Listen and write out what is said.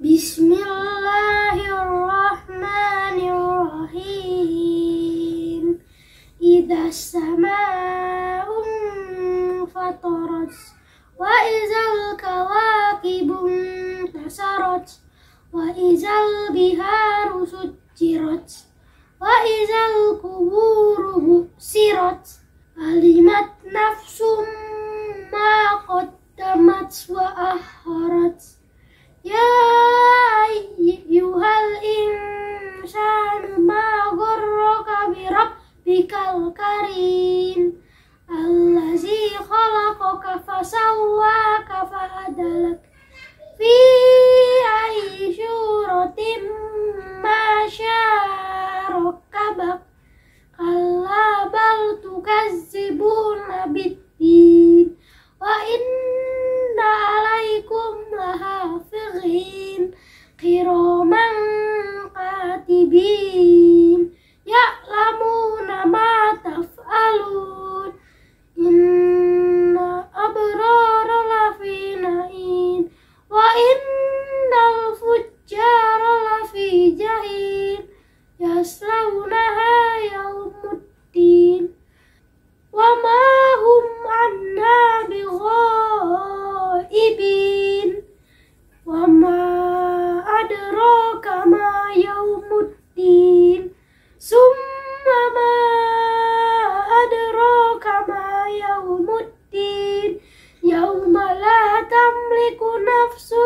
Bismillahirrahmanirrahim. Idza sama'un fatarat wa izal kawakibun tasarat wa izal biharu sujirat wa izal kuburu sirat alimat nafsum ma qaddamat wa akharat Ya ayyuhal insan ma gurruka birab bikal karim Allazi khalaqaka fasawwaka fa'adalak Fi ayyi syuratim ma syarokabak Allah bal tukazzibuna bitu kiraman katibin yaumuddin yauma la tamliku nafsun